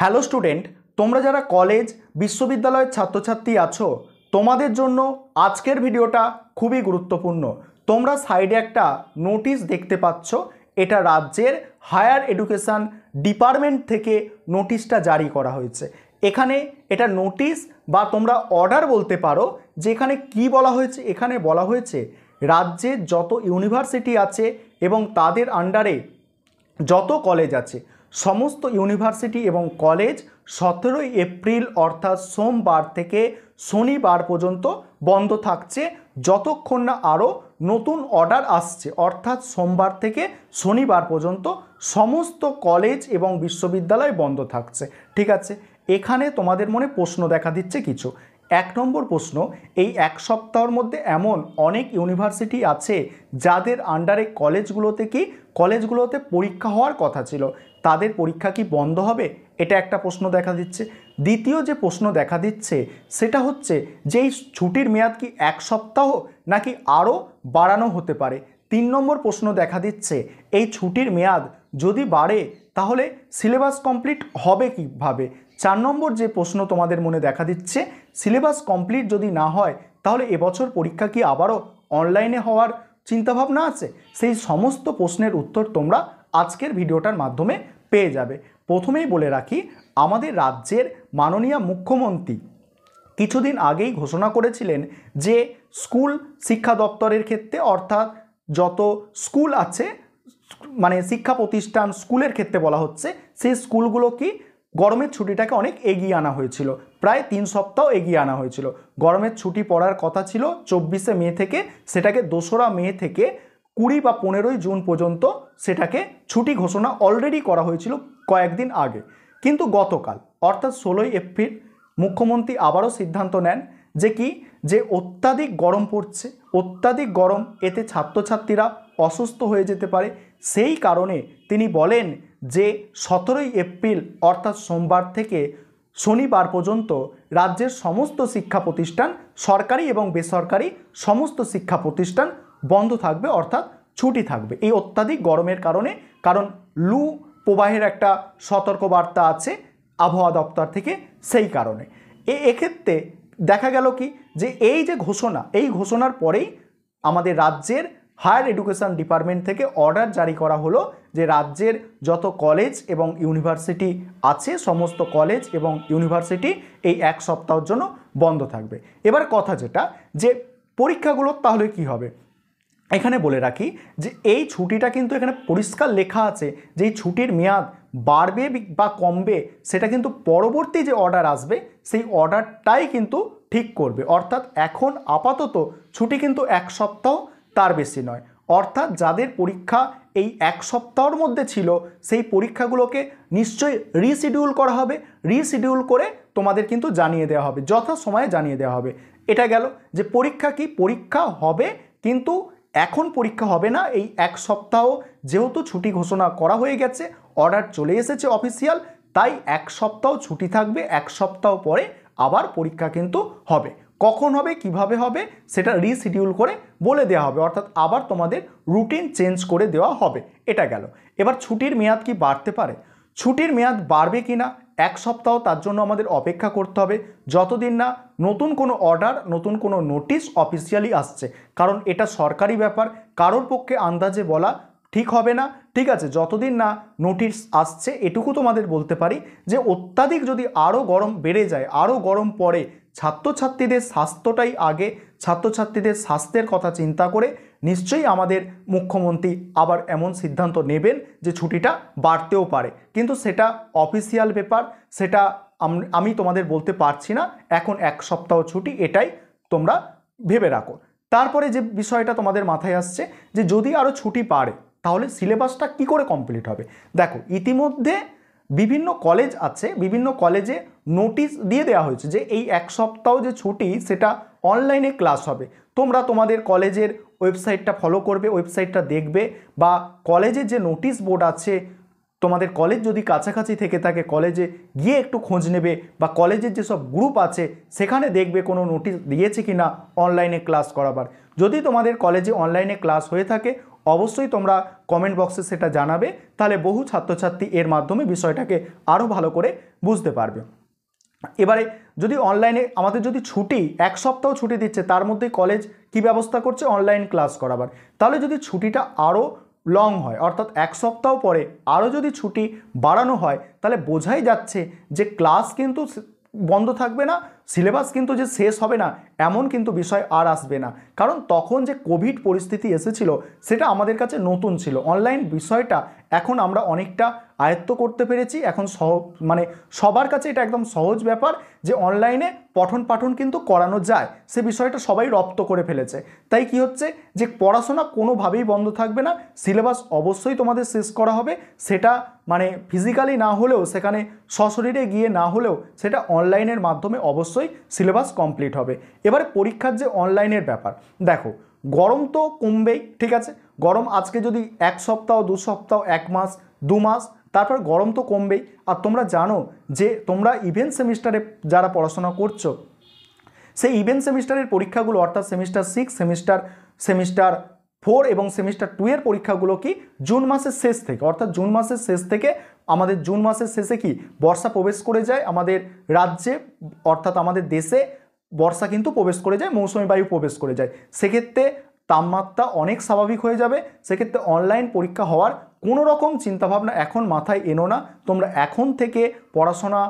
hello student তোমরা যারা college বিশ্ববিদ্যালয়ের ছাত্রছাত্রী আছো তোমাদের জন্য আজকের ভিডিওটা খুবই গুরুত্বপূর্ণ তোমরা সাইডে একটা নোটিশ দেখতে পাচ্ছ এটা রাজ্যের হায়ার এডুকেশান ডিপার্টমেন্ট থেকে নোটিশটা জারি করা হয়েছে এখানে এটা নোটিশ বা তোমরা অর্ডার বলতে পারো যে এখানে কি বলা হয়েছে এখানে বলা হয়েছে রাজ্যের যত ইউনিভার্সিটি আছে এবং তাদের আন্ডারে যত কলেজ আছে সমস্ত ইউনিভার্সিটি এবং কলেজ সতেরোই এপ্রিল অর্থাৎ সোমবার থেকে শনিবার পর্যন্ত বন্ধ থাকছে যতক্ষণ না আরও নতুন অর্ডার আসছে অর্থাৎ সোমবার থেকে শনিবার পর্যন্ত সমস্ত কলেজ এবং বিশ্ববিদ্যালয় বন্ধ থাকছে ঠিক আছে এখানে তোমাদের মনে প্রশ্ন দেখা দিচ্ছে কিছু এক নম্বর প্রশ্ন এই এক সপ্তাহের মধ্যে এমন অনেক ইউনিভার্সিটি আছে যাদের আন্ডারে কলেজগুলোতে কি কলেজগুলোতে পরীক্ষা হওয়ার কথা ছিল তাদের পরীক্ষা কি বন্ধ হবে এটা একটা প্রশ্ন দেখা দিচ্ছে দ্বিতীয় যে প্রশ্ন দেখা দিচ্ছে সেটা হচ্ছে যে এই ছুটির মেয়াদ কি এক সপ্তাহ নাকি আরও বাড়ানো হতে পারে তিন নম্বর প্রশ্ন দেখা দিচ্ছে এই ছুটির মেয়াদ যদি বাড়ে তাহলে সিলেবাস কমপ্লিট হবে কিভাবে চার নম্বর যে প্রশ্ন তোমাদের মনে দেখা দিচ্ছে সিলেবাস কমপ্লিট যদি না হয় তাহলে এবছর পরীক্ষা কি আবারও অনলাইনে হওয়ার চিন্তাভাবনা আছে সেই সমস্ত প্রশ্নের উত্তর তোমরা আজকের ভিডিওটার মাধ্যমে পেয়ে যাবে প্রথমেই বলে রাখি আমাদের রাজ্যের মাননীয় মুখ্যমন্ত্রী কিছুদিন আগেই ঘোষণা করেছিলেন যে স্কুল শিক্ষা দপ্তরের ক্ষেত্রে অর্থাৎ যত স্কুল আছে মানে শিক্ষা প্রতিষ্ঠান স্কুলের ক্ষেত্রে বলা হচ্ছে সেই স্কুলগুলো কি গরমের ছুটিটাকে অনেক এগিয়ে আনা হয়েছিল প্রায় তিন সপ্তাহ এগিয়ে আনা হয়েছিল গরমের ছুটি পড়ার কথা ছিল চব্বিশে মে থেকে সেটাকে দোসরা মে থেকে কুড়ি বা পনেরোই জুন পর্যন্ত সেটাকে ছুটি ঘোষণা অলরেডি করা হয়েছিল কয়েকদিন আগে কিন্তু গতকাল অর্থাৎ ষোলোই এপ্রিল মুখ্যমন্ত্রী আবারও সিদ্ধান্ত নেন যে কি যে অত্যাধিক গরম পড়ছে অত্যাধিক গরম এতে ছাত্রছাত্রীরা অসুস্থ হয়ে যেতে পারে সেই কারণে তিনি বলেন যে সতেরোই এপ্রিল অর্থাৎ সোমবার থেকে শনিবার পর্যন্ত রাজ্যের সমস্ত শিক্ষা প্রতিষ্ঠান সরকারি এবং বেসরকারি সমস্ত শিক্ষা প্রতিষ্ঠান বন্ধ থাকবে অর্থাৎ ছুটি থাকবে এই অত্যাধিক গরমের কারণে কারণ লু প্রবাহের একটা সতর্কবার্তা আছে আবহাওয়া দপ্তর থেকে সেই কারণে এ এক্ষেত্রে দেখা গেল কি যে এই যে ঘোষণা এই ঘোষণার পরেই আমাদের রাজ্যের হায়ার এডুকেশান ডিপার্টমেন্ট থেকে অর্ডার জারি করা হলো যে রাজ্যের যত কলেজ এবং ইউনিভার্সিটি আছে সমস্ত কলেজ এবং ইউনিভার্সিটি এই এক সপ্তাহর জন্য বন্ধ থাকবে এবার কথা যেটা যে পরীক্ষাগুলো তাহলে কি হবে এখানে বলে রাখি যে এই ছুটিটা কিন্তু এখানে পরিষ্কার লেখা আছে যে এই ছুটির মেয়াদ বাড়বে বা কমবে সেটা কিন্তু পরবর্তী যে অর্ডার আসবে সেই অর্ডারটাই কিন্তু ঠিক করবে অর্থাৎ এখন আপাতত ছুটি কিন্তু এক সপ্তাহ তার বেশি নয় অর্থাৎ যাদের পরীক্ষা এই এক সপ্তাহর মধ্যে ছিল সেই পরীক্ষাগুলোকে নিশ্চয়ই রিশিডিউল করা হবে রিশিডিউল করে তোমাদের কিন্তু জানিয়ে দেওয়া হবে যথা সময়ে জানিয়ে দেওয়া হবে এটা গেল যে পরীক্ষা কি পরীক্ষা হবে কিন্তু এখন পরীক্ষা হবে না এই এক সপ্তাহ যেহেতু ছুটি ঘোষণা করা হয়ে গেছে অর্ডার চলে এসেছে অফিসিয়াল তাই এক সপ্তাহ ছুটি থাকবে এক সপ্তাহ পরে আবার পরীক্ষা কিন্তু হবে কখন হবে কিভাবে হবে সেটা রিশিডিউল করে বলে দেওয়া হবে অর্থাৎ আবার তোমাদের রুটিন চেঞ্জ করে দেওয়া হবে এটা গেল এবার ছুটির মেয়াদ কি বাড়তে পারে ছুটির মেয়াদ বাড়বে কি না এক সপ্তাহ তার জন্য আমাদের অপেক্ষা করতে হবে যতদিন না নতুন কোনো অর্ডার নতুন কোনো নোটিশ অফিসিয়ালি আসছে কারণ এটা সরকারি ব্যাপার কারোর পক্ষে আন্দাজে বলা ঠিক হবে না ঠিক আছে যতদিন না নোটিশ আসছে এটুকু তোমাদের বলতে পারি যে অত্যাধিক যদি আরও গরম বেড়ে যায় আরও গরম পড়ে ছাত্রছাত্রীদের স্বাস্থ্যটাই আগে ছাত্রছাত্রীদের স্বাস্থ্যের কথা চিন্তা করে নিশ্চয়ই আমাদের মুখ্যমন্ত্রী আবার এমন সিদ্ধান্ত নেবেন যে ছুটিটা বাড়তেও পারে কিন্তু সেটা অফিসিয়াল ব্যাপার সেটা আমি তোমাদের বলতে পারছি না এখন এক সপ্তাহ ছুটি এটাই তোমরা ভেবে রাখো তারপরে যে বিষয়টা তোমাদের মাথায় আসছে যে যদি আরও ছুটি পারে তাহলে সিলেবাসটা কি করে কমপ্লিট হবে দেখো ইতিমধ্যে বিভিন্ন কলেজ আছে বিভিন্ন কলেজে নোটিশ দিয়ে দেওয়া হয়েছে যে এই এক সপ্তাহ যে ছুটি সেটা অনলাইনে ক্লাস হবে তোমরা তোমাদের কলেজের ওয়েবসাইটটা ফলো করবে ওয়েবসাইটটা দেখবে বা কলেজের যে নোটিশ বোর্ড আছে তোমাদের কলেজ যদি কাছাকাছি থেকে থাকে কলেজে গিয়ে একটু খোঁজ নেবে বা কলেজের যেসব গ্রুপ আছে সেখানে দেখবে কোনো নোটিশ দিয়েছে কি না অনলাইনে ক্লাস করাবার যদি তোমাদের কলেজে অনলাইনে ক্লাস হয়ে থাকে অবশ্যই তোমরা কমেন্ট বক্সে সেটা জানাবে তাহলে বহু ছাত্রছাত্রী এর মাধ্যমে বিষয়টাকে আরও ভালো করে বুঝতে পারবে এবারে যদি অনলাইনে আমাদের যদি ছুটি এক সপ্তাহ ছুটি দিচ্ছে তার মধ্যে কলেজ কি ব্যবস্থা করছে অনলাইন ক্লাস করাবার তাহলে যদি ছুটিটা আরও লং হয় অর্থাৎ এক সপ্তাহ পরে আরও যদি ছুটি বাড়ানো হয় তাহলে বোঝাই যাচ্ছে যে ক্লাস কিন্তু বন্ধ থাকবে না সিলেবাস কিন্তু যে শেষ হবে না এমন কিন্তু বিষয় আর আসবে না কারণ তখন যে কোভিড পরিস্থিতি এসেছিল সেটা আমাদের কাছে নতুন ছিল অনলাইন বিষয়টা এখন আমরা অনেকটা আয়ত্ত করতে পেরেছি এখন সহ মানে সবার কাছে এটা একদম সহজ ব্যাপার যে অনলাইনে পঠন পাঠন কিন্তু করানো যায় সে বিষয়টা সবাই রপ্ত করে ফেলেছে তাই কি হচ্ছে যে পড়াশোনা কোনোভাবেই বন্ধ থাকবে না সিলেবাস অবশ্যই তোমাদের শেষ করা হবে সেটা মানে ফিজিক্যালি না হলেও সেখানে সশরীরে গিয়ে না হলেও সেটা অনলাইনের মাধ্যমে অবশ্যই সিলেবাস কমপ্লিট হবে এবারে পরীক্ষার যে অনলাইনের ব্যাপার দেখো গরম তো কমবেই ঠিক আছে গরম আজকে যদি এক সপ্তাহ দু সপ্তাহ এক মাস দু মাস তারপর গরম তো কমবেই আর তোমরা জানো যে তোমরা ইভেন্ট সেমিস্টারে যারা পড়াশোনা করছো সেই ইভেন্ট সেমিস্টারের পরীক্ষাগুলো অর্থাৎ semester six semester semester four এবং সেমিস্টার টু এর পরীক্ষাগুলো কি জুন মাসের শেষ থেকে অর্থাৎ জুন মাসের শেষ থেকে আমাদের জুন মাসের শেষে কি বর্ষা প্রবেশ করে যায় আমাদের রাজ্যে অর্থাৎ আমাদের দেশে বর্ষা কিন্তু প্রবেশ করে যায় মৌসুমি বায়ু প্রবেশ করে যায় সেক্ষেত্রে তাপমাত্রা অনেক স্বাভাবিক হয়ে যাবে সেক্ষেত্রে অনলাইন পরীক্ষা হওয়ার কোনো রকম চিন্তাভাবনা এখন মাথায় এনো না তোমরা এখন থেকে পড়াশোনা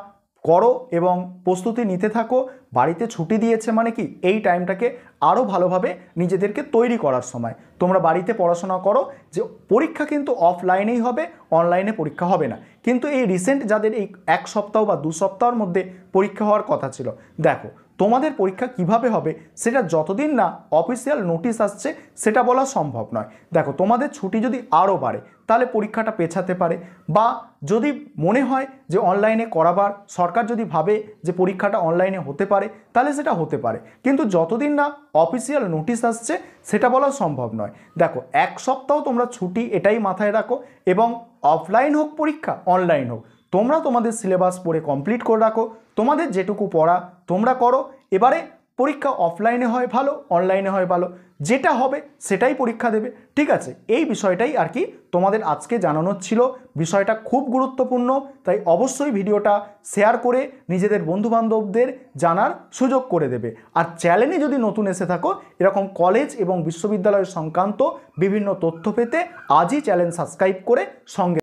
করো এবং প্রস্তুতি নিতে থাকো বাড়িতে ছুটি দিয়েছে মানে কি এই টাইমটাকে আরও ভালোভাবে নিজেদেরকে তৈরি করার সময় তোমরা বাড়িতে পড়াশোনা করো যে পরীক্ষা কিন্তু অফলাইনেই হবে অনলাইনে পরীক্ষা হবে না কিন্তু এই রিসেন্ট যাদের এই এক সপ্তাহ বা দু সপ্তাহের মধ্যে পরীক্ষা হওয়ার কথা ছিল দেখো তোমাদের পরীক্ষা কিভাবে হবে সেটা যতদিন না অফিসিয়াল নোটিশ আসছে সেটা বলা সম্ভব নয় দেখো তোমাদের ছুটি যদি আরও বাড়ে তাহলে পরীক্ষাটা পেছাতে পারে বা যদি মনে হয় যে অনলাইনে করাবার সরকার যদি ভাবে যে পরীক্ষাটা অনলাইনে হতে পারে তাহলে সেটা হতে পারে কিন্তু যতদিন না অফিসিয়াল নোটিশ আসছে সেটা বলা সম্ভব নয় দেখো এক সপ্তাহ তোমরা ছুটি এটাই মাথায় রাখো এবং অফলাইন হোক পরীক্ষা অনলাইন হোক তোমরা তোমাদের সিলেবাস পড়ে কমপ্লিট করে রাখো তোমাদের যেটুকু পড়া তোমরা করো এবারে পরীক্ষা অফলাইনে হয় ভালো অনলাইনে হয় ভালো যেটা হবে সেটাই পরীক্ষা দেবে ঠিক আছে এই বিষয়টাই আর কি তোমাদের আজকে জানানোর ছিল বিষয়টা খুব গুরুত্বপূর্ণ তাই অবশ্যই ভিডিওটা শেয়ার করে নিজেদের বন্ধুবান্ধবদের জানার সুযোগ করে দেবে আর চ্যানেলে যদি নতুন এসে থাকো এরকম কলেজ এবং বিশ্ববিদ্যালয় সংক্রান্ত বিভিন্ন তথ্য পেতে আজই চ্যানেল সাবস্ক্রাইব করে সঙ্গে